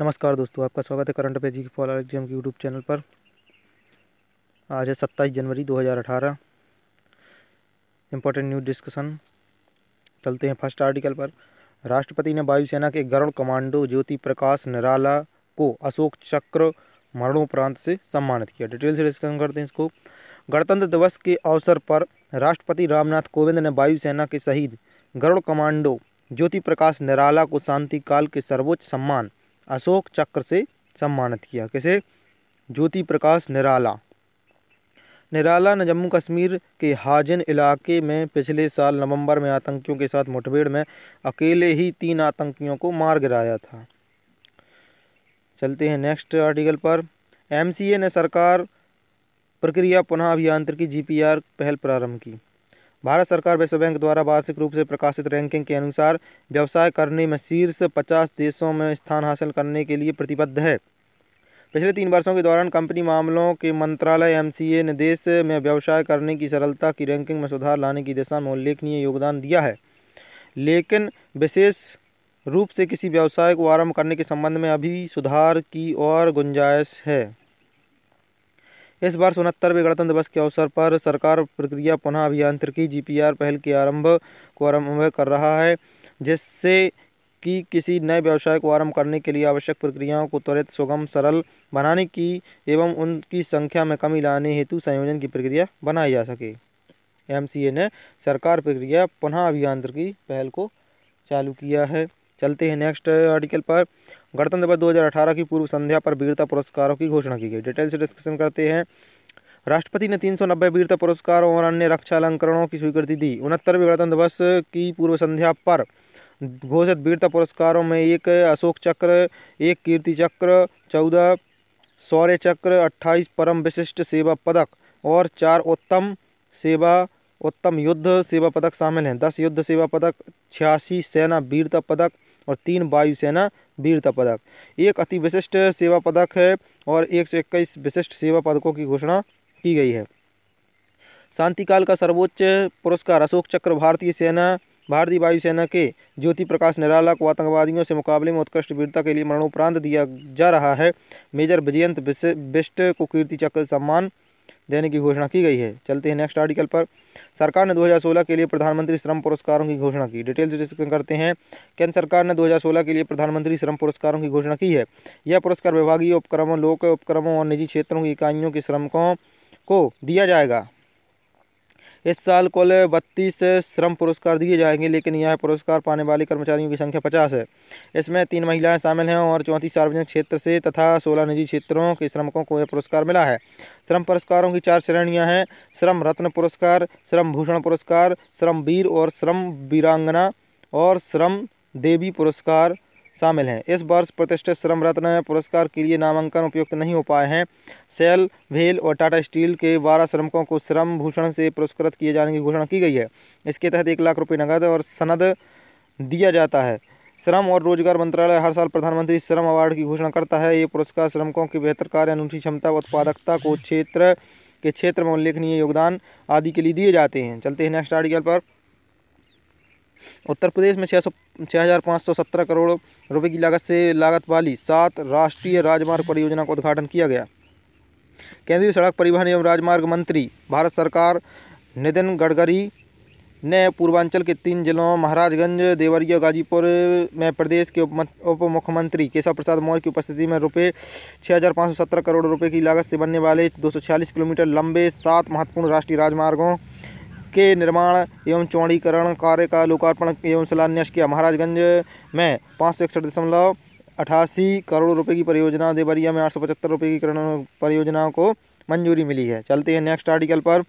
नमस्कार दोस्तों आपका स्वागत है current affair G K for all exam के यूट्यूब चैनल पर आज है सत्ताईस जनवरी 2018 इम्पोर्टेंट न्यूज डिस्कशन चलते हैं फर्स्ट आर्टिकल पर राष्ट्रपति ने वायुसेना के गरुड़ कमांडो ज्योति प्रकाश निराला को अशोक चक्र मरणोपरांत से सम्मानित किया डिटेल से डिस्कशन करते हैं इसको गणतंत्र दिवस के अवसर पर राष्ट्रपति रामनाथ कोविंद ने वायुसेना के शहीद गरुड़ कमांडो ज्योति प्रकाश निराला को शांति काल के सर्वोच्च सम्मान अशोक चक्र से सम्मानित किया किसे ज्योति प्रकाश निराला निराला ने जम्मू कश्मीर के हाजिन इलाके में पिछले साल नवंबर में आतंकियों के साथ मुठभेड़ में अकेले ही तीन आतंकियों को मार गिराया था चलते हैं नेक्स्ट आर्टिकल पर एमसीए ने सरकार प्रक्रिया पुनः अभियांत्रिकी जीपीआर पहल प्रारंभ की भारत सरकार विश्व बैंक द्वारा वार्षिक रूप से प्रकाशित रैंकिंग के अनुसार व्यवसाय करने में शीर्ष पचास देशों में स्थान हासिल करने के लिए प्रतिबद्ध है पिछले तीन वर्षों के दौरान कंपनी मामलों के मंत्रालय एम ने देश में व्यवसाय करने की सरलता की रैंकिंग में सुधार लाने की दिशा में उल्लेखनीय योगदान दिया है लेकिन विशेष रूप से किसी व्यवसाय को आरंभ करने के संबंध में अभी सुधार की और गुंजाइश है इस वर्ष उनहत्तरवें गणतंत्र दिवस के अवसर पर सरकार प्रक्रिया पुनः अभियांत्रिकी आर पहल के आरंभ को आरंभ कर रहा है जिससे कि किसी नए व्यवसाय को आरंभ करने के लिए आवश्यक प्रक्रियाओं को त्वरित सुगम सरल बनाने की एवं उनकी संख्या में कमी लाने हेतु संयोजन की प्रक्रिया बनाई जा सके ए ने सरकार प्रक्रिया पुनः अभियांत्रिकी पहल को चालू किया है चलते हैं नेक्स्ट आर्टिकल पर गणतंत्र दिवस 2018 की पूर्व संध्या पर वीरता पुरस्कारों की घोषणा की गई डिटेल से डिस्कशन करते हैं राष्ट्रपति ने 390 वीरता पुरस्कारों और अन्य रक्षा अलंकरणों की स्वीकृति दी उनहत्तरवें गणतंत्र दिवस की पूर्व संध्या पर घोषित वीरता पुरस्कारों में एक अशोक चक्र एक कीर्ति चक्र चौदह शौर्य चक्र अट्ठाईस परम विशिष्ट सेवा पदक और चार उत्तम सेवा उत्तम युद्ध सेवा पदक शामिल हैं दस युद्ध सेवा पदक छियासी सेना वीरता पदक और तीन वायुसेना वीरता पदक एक अति विशिष्ट सेवा पदक है और एक सौ इक्कीस विशिष्ट सेवा पदकों की घोषणा की गई है शांतिकाल का सर्वोच्च पुरस्कार अशोक चक्र भारतीय सेना भारतीय वायुसेना के ज्योति प्रकाश निराला को आतंकवादियों से मुकाबले में उत्कृष्ट वीरता के लिए मरणोपरांत दिया जा रहा है मेजर विजयंत बिस्ट को कीर्ति चक्र सम्मान देने की घोषणा की गई है चलते हैं नेक्स्ट आर्टिकल पर सरकार ने 2016 के लिए प्रधानमंत्री श्रम पुरस्कारों की घोषणा की डिटेल्स डिस्कस करते हैं केंद्र सरकार ने 2016 के लिए प्रधानमंत्री श्रम पुरस्कारों की घोषणा की है यह पुरस्कार विभागीय उपक्रमों लोक उपक्रमों और निजी क्षेत्रों की इकाइयों के श्रमिकों को दिया जाएगा इस साल कुल बत्तीस श्रम पुरस्कार दिए जाएंगे लेकिन यह पुरस्कार पाने वाले कर्मचारियों की संख्या पचास है इसमें तीन महिलाएं शामिल हैं और चौंतीस सार्वजनिक क्षेत्र से तथा सोलह निजी क्षेत्रों के श्रमिकों को यह पुरस्कार मिला है श्रम पुरस्कारों की चार श्रेणियाँ हैं श्रम रत्न पुरस्कार श्रम भूषण पुरस्कार श्रम वीर और श्रम वीरांगना और श्रम देवी पुरस्कार शामिल हैं इस वर्ष प्रतिष्ठित श्रम रत्न पुरस्कार के लिए नामांकन उपयुक्त नहीं हो पाए हैं सेल भेल और टाटा स्टील के बारह श्रमिकों को श्रम भूषण से पुरस्कृत किए जाने की घोषणा की गई है इसके तहत एक लाख रुपये नकद और सनद दिया जाता है श्रम और रोजगार मंत्रालय हर साल प्रधानमंत्री श्रम अवार्ड की घोषणा करता है ये पुरस्कार श्रमिकों की बेहतर कार्य अनूठी क्षमता उत्पादकता को क्षेत्र के क्षेत्र में उल्लेखनीय योगदान आदि के लिए दिए जाते हैं चलते हैं नेक्स्ट आर्टिकल पर उत्तर प्रदेश में छः सौ हज़ार सौ सत्रह करोड़ रुपए की लागत से लागत वाली सात राष्ट्रीय राजमार्ग परियोजना का उद्घाटन किया गया केंद्रीय सड़क परिवहन एवं राजमार्ग मंत्री भारत सरकार नितिन गडकरी ने पूर्वांचल के तीन जिलों महाराजगंज देवरिया गाजीपुर में प्रदेश के उप मुख्यमंत्री केशव प्रसाद मौर्य की उपस्थिति में रुपये छः हज़ार सौ सत्रह करोड़ रुपए की लागत से बनने वाले दो सौ छियालीस किलोमीटर लंबे सात महत्वपूर्ण राष्ट्रीय राजमार्गों के निर्माण एवं चौड़ीकरण कार्य का लोकार्पण एवं शिलान्यास किया महाराजगंज में पाँच सौ इकसठ दशमलव अठासी करोड़ रुपए की परियोजना देवरिया में आठ सौ पचहत्तर रुपये की परियोजनाओं को मंजूरी मिली है चलते हैं नेक्स्ट आर्टिकल पर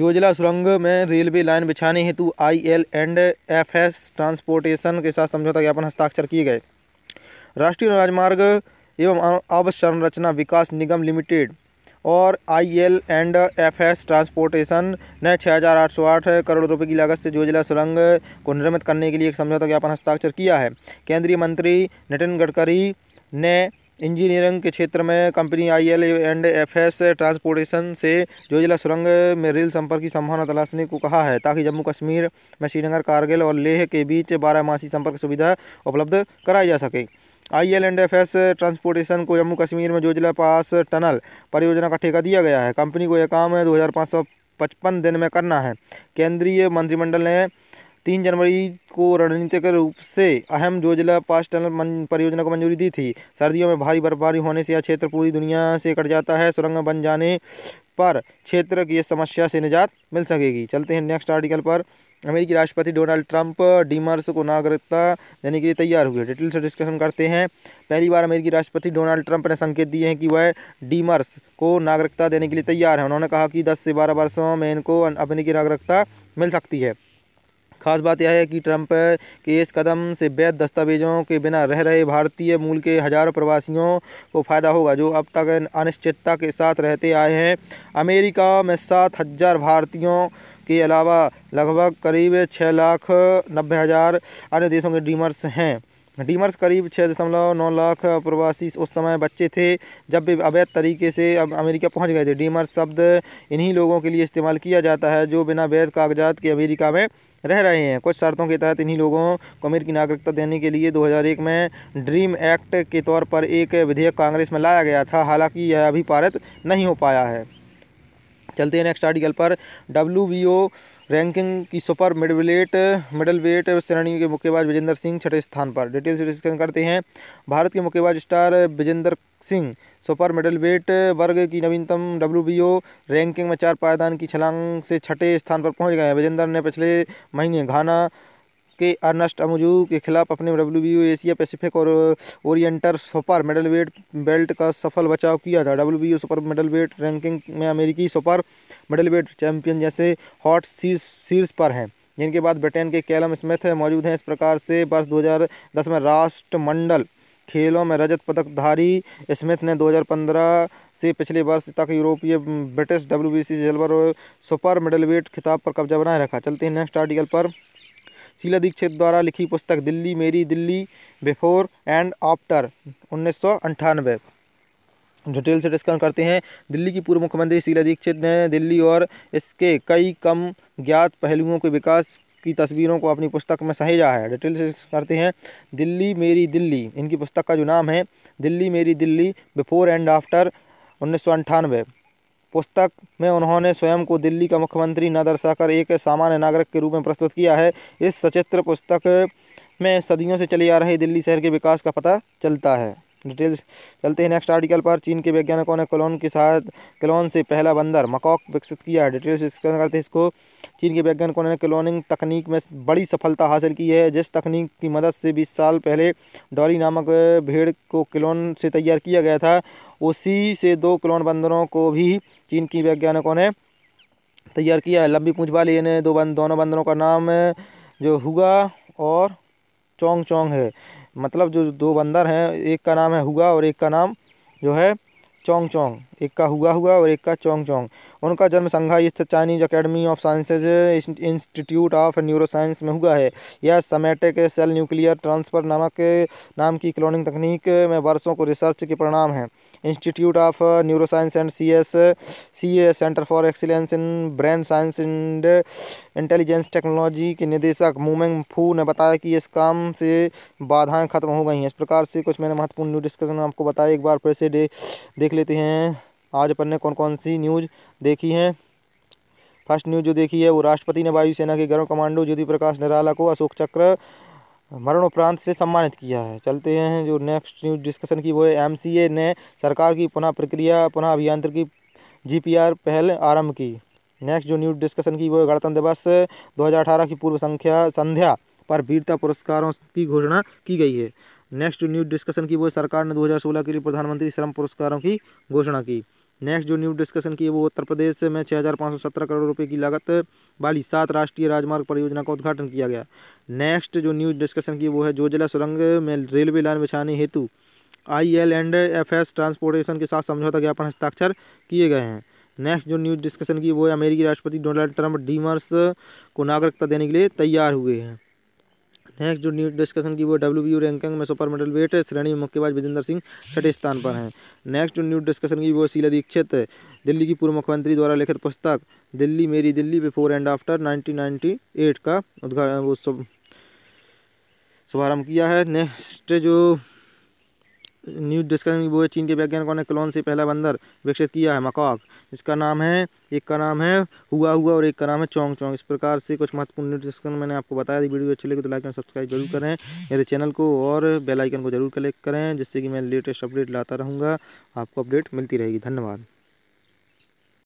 जोजिला सुरंग में रेलवे लाइन बिछाने हेतु I L and F S transportation के साथ समझौता ज्ञापन हस्ताक्षर किए गए राष्ट्रीय राजमार्ग एवं अवसंरचना संरचना विकास निगम लिमिटेड और I L and F S transportation ने छः हज़ार आठ सौ आठ करोड़ रुपए की लागत से जोजिला सुरंग को निर्मित करने के लिए एक समझौता ज्ञापन हस्ताक्षर किया है केंद्रीय मंत्री नितिन गडकरी ने इंजीनियरिंग के क्षेत्र में company I L and F S transportation से जोजिला सुरंग में रेल संपर्क की संभावना तलाशने को कहा है ताकि जम्मू कश्मीर में श्रीनगर कारगिल और लेह के बीच बारह मासी संपर्क सुविधा उपलब्ध कराई जा सके I L and F S transportation को जम्मू कश्मीर में जोजिला पास टनल परियोजना का ठेका दिया गया है कंपनी को यह काम दो हज़ार पाँच सौ पचपन दिन में करना है केंद्रीय मंत्रिमंडल ने तीन जनवरी को रणनीतिक रूप से अहम जोजिला पास टनल परियोजना को मंजूरी दी थी सर्दियों में भारी बर्फबारी होने से यह क्षेत्र पूरी दुनिया से कट जाता है सुरंग बन जाने पर क्षेत्र की इस समस्या से निजात मिल सकेगी चलते हैं नेक्स्ट आर्टिकल पर अमेरिकी राष्ट्रपति डोनाल्ड ट्रंप डीमर्स को नागरिकता देने के लिए तैयार हुए डिटेल से डिस्कशन करते हैं पहली बार अमेरिकी राष्ट्रपति डोनाल्ड ट्रंप ने संकेत दिए हैं कि वह डीमर्स को नागरिकता देने के लिए तैयार हैं उन्होंने कहा कि दस से बारह वर्षों में इनको की नागरिकता मिल सकती है खास बात यह है कि ट्रंप के इस कदम से वैध दस्तावेजों के बिना रह रहे भारतीय मूल के हज़ारों प्रवासियों को फ़ायदा होगा जो अब तक अनिश्चितता के साथ रहते आए हैं अमेरिका में सात हज़ार भारतीयों के अलावा लगभग करीब छः लाख नब्बे हज़ार अन्य देशों के ड्रीमर्स हैं डीमर्स करीब छः दशमलव नौ लाख प्रवासी उस समय बच्चे थे जब वे अवैध तरीके से अब अमेरिका पहुंच गए थे डीमर्स शब्द इन्हीं लोगों के लिए इस्तेमाल किया जाता है जो बिना वैध कागजात के अमेरिका में रह रहे हैं कुछ शर्तों के तहत इन्हीं लोगों को अमेरिकी नागरिकता देने के लिए 2001 में ड्रीम एक्ट के तौर पर एक विधेयक कांग्रेस में लाया गया था हालांकि यह अभी पारित नहीं हो पाया है चलते हैं नेक्स्ट आर्टिकल पर डब्ल्यू रैंकिंग की सुपर मिडविलेट मिडल वेट श्रेणी के मुक्केबाज विजेंद्र सिंह छठे स्थान पर डिटेल्स डिस्कशन करते हैं भारत के मुक्केबाज star Vijender Singh super middle weight वर्ग की नवीनतम डब्ल्यू रैंकिंग में चार पायदान की छलांग से छठे स्थान पर पहुंच गए हैं विजेंद्र ने पिछले महीने घाना के अर्नस्ट अमजू के खिलाफ अपने डब्ल्यू एशिया पैसिफिक और Oriental super middle weight belt का सफल बचाव किया था W super middle weight ranking में अमेरिकी सुपर मेडल वेट चैंपियन जैसे हॉट सीज शीर्ष पर हैं जिनके बाद ब्रिटेन के कैलम स्मिथ मौजूद हैं इस प्रकार से वर्ष दो में राष्ट्रमंडल खेलों में रजत पदकधारी स्मिथ ने 2015 से पिछले वर्ष तक यूरोपीय ब्रिटिश डब्ल्यू सिल्वर और सुपर वेट खिताब पर कब्जा बनाए रखा चलते हैं नेक्स्ट आर्टिकल पर शीला दीक्षित द्वारा लिखी पुस्तक दिल्ली मेरी दिल्ली बिफोर एंड आफ्टर उन्नीस सौ डिटेल से डिस्कस करते हैं दिल्ली की पूर्व मुख्यमंत्री शीला दीक्षित ने दिल्ली और इसके कई कम ज्ञात पहलुओं के विकास की तस्वीरों को अपनी पुस्तक में सहेजा है डिटेल से करते हैं दिल्ली मेरी दिल्ली इनकी पुस्तक का जो नाम है दिल्ली मेरी दिल्ली बिफोर एंड आफ्टर उन्नीस सौ अंठानवे पुस्तक में उन्होंने स्वयं को दिल्ली का मुख्यमंत्री न दर्शाकर एक सामान्य नागरिक के रूप में प्रस्तुत किया है इस सचित्र पुस्तक में सदियों से चली आ रही दिल्ली शहर के विकास का पता चलता है डिटेल्स चलते हैं नेक्स्ट आर्टिकल पर चीन के वैज्ञानिकों ने क्लोन के साथ क्लोन से पहला बंदर मकॉक विकसित किया डिटेल्स इसका करते हैं इसको चीन के वैज्ञानिकों ने क्लोनिंग तकनीक में बड़ी सफलता हासिल की है जिस तकनीक की मदद से बीस साल पहले डॉली नामक भेड़ को क्लोन से तैयार किया गया था उसी से दो क्लोन बंदरों को भी चीन की वैज्ञानिकों ने तैयार किया है लंबी पूछ वाले इन दो बंद दोनों बंदरों का नाम जो हुआ और चोंग चोंग है मतलब जो दो बंदर हैं एक का नाम है हुआ और एक का नाम जो है चोंग चोंग एक का हुआ हुआ और एक का चोंग चोंग उनका जन्म संघाई स्थित Chinese academy of sciences institute of neuroscience में हुआ है यह समेटिक सेल न्यूक्लियर ट्रांसफ़र नामक नाम की क्लोनिंग तकनीक में वर्षों को रिसर्च के परिणाम हैं institute of neuroscience and C S C A centre for excellence in brain science and intelligence technology के निदेशक मूमेंग फू ने बताया कि इस काम से बाधाएं खत्म हो गई हैं इस प्रकार से कुछ मैंने महत्वपूर्ण न्यू डिस्कशन आपको बताया एक बार फिर से दे, देख लेते हैं आज अपन ने कौन कौन सी न्यूज़ देखी है फर्स्ट न्यूज़ जो देखी है वो राष्ट्रपति ने वायुसेना के गर्व कमांडो ज्योति प्रकाश निराला को अशोक चक्र मरणोपरांत से सम्मानित किया है चलते हैं जो नेक्स्ट न्यूज डिस्कशन की वो है एमसीए ने सरकार की पुनः प्रक्रिया पुनः अभियांत्रिकी जी पहल आरम्भ की नेक्स्ट जो न्यूज डिस्कशन की वो है गणतंत्र दिवस 2018 की पूर्व संख्या संध्या पर वीरता पुरस्कारों की घोषणा की गई है नेक्स्ट जो न्यूज डिस्कशन की वो सरकार ने सोलह के लिए प्रधानमंत्री श्रम पुरस्कारों की घोषणा की नेक्स्ट जो न्यूज डिस्कशन की है वो उत्तर प्रदेश में छः हज़ार पाँच सौ सत्रह करोड़ रुपए की लागत वाली सात राष्ट्रीय राजमार्ग परियोजना का उद्घाटन किया गया नेक्स्ट जो न्यूज डिस्कशन की वो है जोजिला सुरंग में रेलवे लाइन बिछाने हेतु I L and F S transportation के साथ समझौता ज्ञापन हस्ताक्षर किए गए हैं नेक्स्ट जो न्यूज डिस्कशन की वो है अमेरिकी राष्ट्रपति डोनाल्ड ट्रंप डीमर्स को नागरिकता देने के लिए तैयार हुए हैं नेक्स्ट जो न्यू डिस्कशन की वो डब्ल्यू रैंकिंग में सुपर मेडल वेट श्रेणी में मुक्केबाज विजेंद्र सिंह छठे स्थान पर हैं नेक्स्ट जो न्यू डिस्कशन की वो शीला दीक्षित दिल्ली की पूर्व मुख्यमंत्री द्वारा लिखित पुस्तक दिल्ली मेरी Delhi before and after nineteen का उद्घाटन वो शुभारंभ किया है नेक्स्ट जो न्यूज डिस्कशन वो है चीन के वैज्ञानिकों ने क्लोन से पहला बंदर विकसित किया है मकॉक इसका नाम है एक का नाम है हुआ हुआ और एक का नाम है चौंग चौंग इस प्रकार से कुछ महत्वपूर्ण न्यूज डिस्कशन मैंने आपको बताया वीडियो अच्छी लगी तो लाइक और सब्सक्राइब जरूर करें मेरे चैनल को और बेलाइकन को जरूर क्लिक करें जिससे कि मैं लेटेस्ट अपडेट लाता रहूँगा आपको अपडेट मिलती रहेगी धन्यवाद